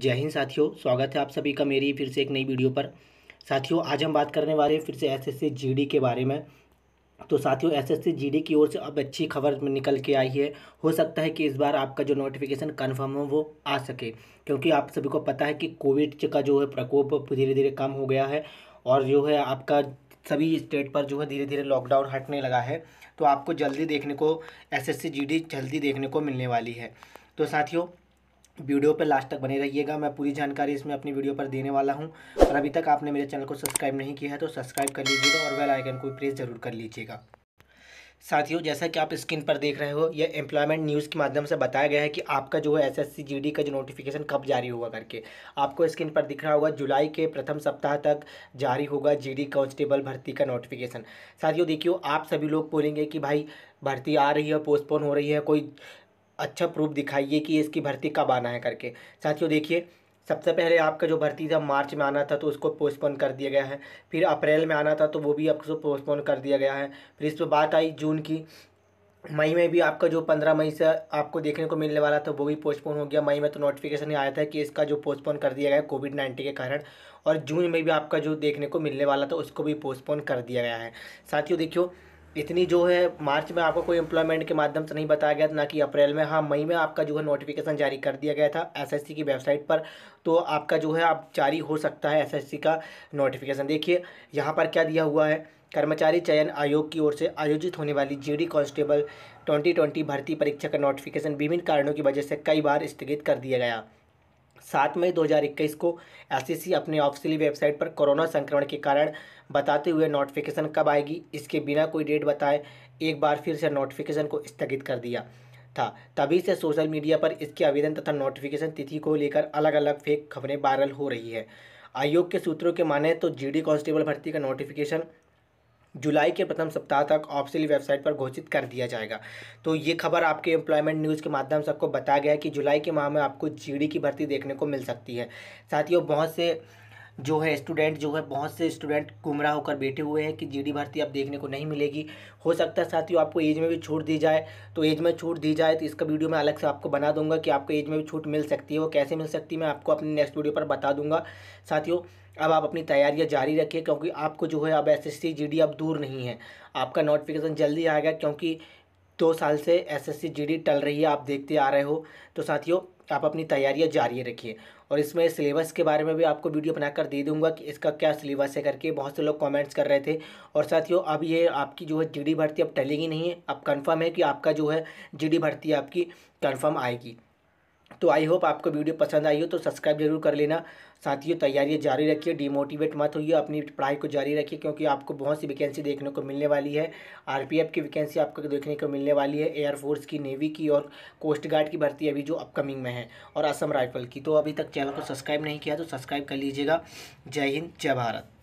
जय हिंद साथियों स्वागत है आप सभी का मेरी फिर से एक नई वीडियो पर साथियों आज हम बात करने वाले हैं फिर से एसएससी जीडी के बारे में तो साथियों एसएससी जीडी की ओर से अब अच्छी खबर निकल के आई है हो सकता है कि इस बार आपका जो नोटिफिकेशन कन्फर्म हो वो आ सके क्योंकि आप सभी को पता है कि कोविड का जो है प्रकोप धीरे धीरे कम हो गया है और जो है आपका सभी स्टेट पर जो है धीरे धीरे लॉकडाउन हटने लगा है तो आपको जल्दी देखने को एसएससी जीडी जल्दी देखने को मिलने वाली है तो साथियों वीडियो पर लास्ट तक बने रहिएगा मैं पूरी जानकारी इसमें अपनी वीडियो पर देने वाला हूं और अभी तक आपने मेरे चैनल को सब्सक्राइब नहीं किया है तो सब्सक्राइब कर लीजिएगा और बेल आइकन को प्रेस जरूर कर लीजिएगा साथियों जैसा कि आप स्क्रीन पर देख रहे हो यह एम्प्लॉयमेंट न्यूज़ के माध्यम से बताया गया है कि आपका जो है एसएससी जीडी का जो नोटिफिकेशन कब जारी होगा करके आपको स्क्रीन पर दिख रहा होगा जुलाई के प्रथम सप्ताह तक जारी होगा जीडी कांस्टेबल भर्ती का नोटिफिकेशन साथियों देखियो आप सभी लोग बोलेंगे कि भाई भर्ती आ रही है पोस्टपोन हो रही है कोई अच्छा प्रूफ दिखाइए कि इसकी भर्ती कब आना है करके साथियों देखिए सबसे पहले आपका जो भर्ती था मार्च में आना था तो उसको पोस्टपोन कर दिया गया है फिर अप्रैल में आना था तो वो भी आपको पोस्टपोन कर दिया गया है फिर इस पर बात आई जून की मई में भी आपका जो पंद्रह मई से आपको देखने को मिलने वाला था वो भी पोस्टपोन हो गया मई में तो नोटिफिकेशन ही आया था कि इसका जो पोस्टपोन कर दिया गया है कोविड नाइन्टीन के कारण और जून में भी आपका जो देखने को मिलने वाला था उसको भी पोस्टपोन कर दिया गया है साथियों देखियो इतनी जो है मार्च में आपको कोई एम्प्लॉयमेंट के माध्यम से नहीं बताया गया था ना कि अप्रैल में हाँ मई में आपका जो है नोटिफिकेशन जारी कर दिया गया था एसएससी की वेबसाइट पर तो आपका जो है आप जारी हो सकता है एसएससी का नोटिफिकेशन देखिए यहाँ पर क्या दिया हुआ है कर्मचारी चयन आयोग की ओर से आयोजित होने वाली जी कांस्टेबल ट्वेंटी भर्ती परीक्षा का नोटिफिकेशन विभिन्न कारणों की वजह से कई बार स्थगित कर दिया गया सात मई 2021 को एससीसी अपने ऑफिसियली वेबसाइट पर कोरोना संक्रमण के कारण बताते हुए नोटिफिकेशन कब आएगी इसके बिना कोई डेट बताए एक बार फिर से नोटिफिकेशन को स्थगित कर दिया था तभी से सोशल मीडिया पर इसके आवेदन तथा नोटिफिकेशन तिथि को लेकर अलग अलग फेक खबरें वायरल हो रही है आयोग के सूत्रों के माने तो जीडी कांस्टेबल भर्ती का नोटिफिकेशन जुलाई के प्रथम सप्ताह तक ऑफिसियल वेबसाइट पर घोषित कर दिया जाएगा तो ये खबर आपके एम्प्लॉयमेंट न्यूज़ के माध्यम से आपको बताया गया कि जुलाई के माह में आपको जीडी की भर्ती देखने को मिल सकती है साथ ही बहुत से जो है स्टूडेंट जो है बहुत से स्टूडेंट गुमराह होकर बैठे हुए हैं कि जीडी भर्ती अब देखने को नहीं मिलेगी हो सकता है साथियों आपको एज में भी छूट दी जाए तो एज में छूट दी जाए तो इसका वीडियो मैं अलग से आपको बना दूंगा कि आपको एज में भी छूट मिल सकती है वो कैसे मिल सकती है मैं आपको अपने नेक्स्ट वीडियो पर बता दूंगा साथियों अब आप अपनी तैयारियाँ जारी रखिए क्योंकि आपको जो है अब एस एस अब दूर नहीं है आपका नोटिफिकेशन जल्दी आएगा क्योंकि दो साल से एस एस टल रही है आप देखते आ रहे हो तो साथियों आप अपनी तैयारियाँ जारी रखिए और इसमें सिलेबस के बारे में भी आपको वीडियो बनाकर दे दूंगा कि इसका क्या सिलेबस है करके बहुत से लोग कमेंट्स कर रहे थे और साथियों अब ये आपकी जो है जीडी भर्ती अब टलेगी नहीं है अब कंफर्म है कि आपका जो है जीडी भर्ती आपकी कंफर्म आएगी तो आई होप आपको वीडियो पसंद आई हो तो सब्सक्राइब जरूर कर लेना साथ ही तैयारी जारी रखिए डिमोटिवेट मत होइए अपनी पढ़ाई को जारी रखिए क्योंकि आपको बहुत सी वैकेंसी देखने को मिलने वाली है आरपीएफ की वैकेंसी आपको देखने को मिलने वाली है एयरफोर्स की नेवी की और कोस्ट गार्ड की भर्ती अभी जो अपकमिंग में है और असम राइफल की तो अभी तक चैनल को सब्सक्राइब नहीं किया तो सब्सक्राइब कर लीजिएगा जय हिंद जय भारत